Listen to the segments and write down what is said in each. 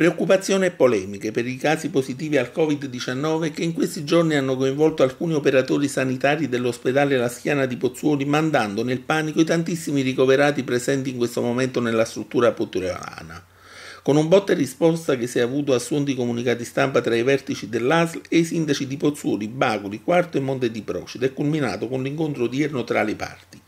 Preoccupazione e polemiche per i casi positivi al Covid-19 che in questi giorni hanno coinvolto alcuni operatori sanitari dell'ospedale La Schiana di Pozzuoli, mandando nel panico i tantissimi ricoverati presenti in questo momento nella struttura pozzuolana. Con un botta e risposta che si è avuto a suon di comunicati stampa tra i vertici dell'ASL e i sindaci di Pozzuoli, Bagoli, Quarto e Monte di Procida, è culminato con l'incontro odierno tra le parti.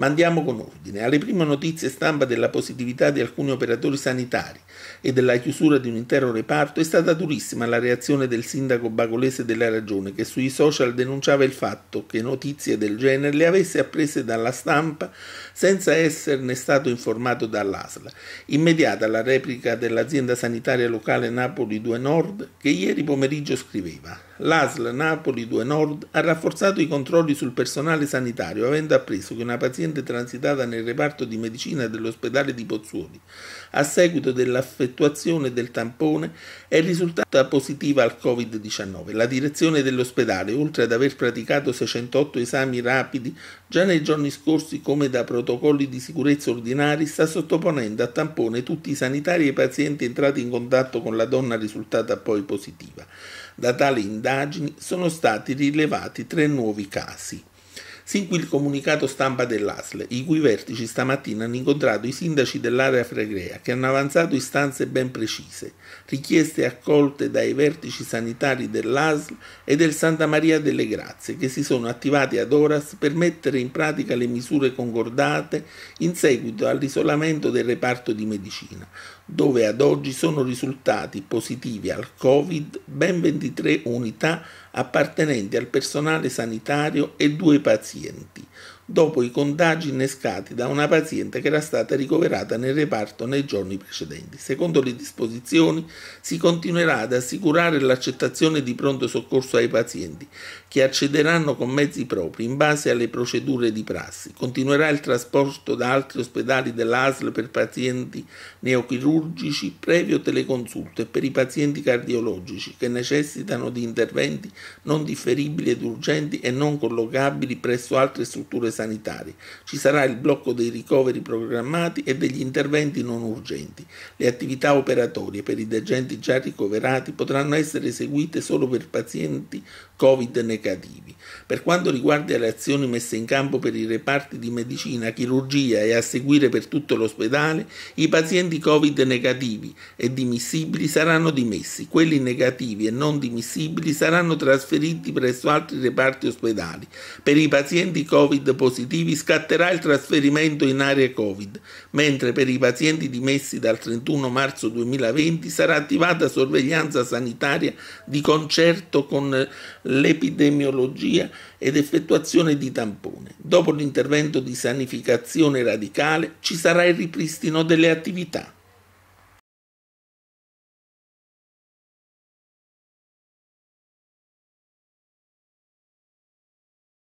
Ma andiamo con ordine. Alle prime notizie stampa della positività di alcuni operatori sanitari e della chiusura di un intero reparto è stata durissima la reazione del sindaco bagolese della Ragione che sui social denunciava il fatto che notizie del genere le avesse apprese dalla stampa senza esserne stato informato dall'ASLA. Immediata la replica dell'azienda sanitaria locale Napoli 2 Nord che ieri pomeriggio scriveva l'ASL Napoli 2 Nord ha rafforzato i controlli sul personale sanitario, avendo appreso che una paziente transitata nel reparto di medicina dell'ospedale di Pozzuoli, a seguito dell'affettuazione del tampone, è risultata positiva al Covid-19. La direzione dell'ospedale, oltre ad aver praticato 608 esami rapidi già nei giorni scorsi come da protocolli di sicurezza ordinari, sta sottoponendo a tampone tutti i sanitari e i pazienti entrati in contatto con la donna risultata poi positiva. Da tali indagini sono stati rilevati tre nuovi casi. Sin qui il comunicato stampa dell'ASL, i cui vertici stamattina hanno incontrato i sindaci dell'area fregrea che hanno avanzato istanze ben precise, richieste accolte dai vertici sanitari dell'ASL e del Santa Maria delle Grazie che si sono attivati ad Oras per mettere in pratica le misure concordate in seguito all'isolamento del reparto di medicina, dove ad oggi sono risultati positivi al Covid ben 23 unità appartenenti al personale sanitario e due pazienti dopo i contagi innescati da una paziente che era stata ricoverata nel reparto nei giorni precedenti. Secondo le disposizioni si continuerà ad assicurare l'accettazione di pronto soccorso ai pazienti che accederanno con mezzi propri in base alle procedure di prassi. Continuerà il trasporto da altri ospedali dell'ASL per pazienti neochirurgici previo teleconsulto e per i pazienti cardiologici che necessitano di interventi non differibili ed urgenti e non collocabili presso altre strutture sanitarie sanitari. Ci sarà il blocco dei ricoveri programmati e degli interventi non urgenti. Le attività operatorie per i degenti già ricoverati potranno essere eseguite solo per pazienti Covid negativi. Per quanto riguarda le azioni messe in campo per i reparti di medicina, chirurgia e a seguire per tutto l'ospedale, i pazienti Covid negativi e dimissibili saranno dimessi, quelli negativi e non dimissibili saranno trasferiti presso altri reparti ospedali. Per i pazienti Covid positivi positivi scatterà il trasferimento in aree Covid, mentre per i pazienti dimessi dal 31 marzo 2020 sarà attivata sorveglianza sanitaria di concerto con l'epidemiologia ed effettuazione di tampone. Dopo l'intervento di sanificazione radicale ci sarà il ripristino delle attività.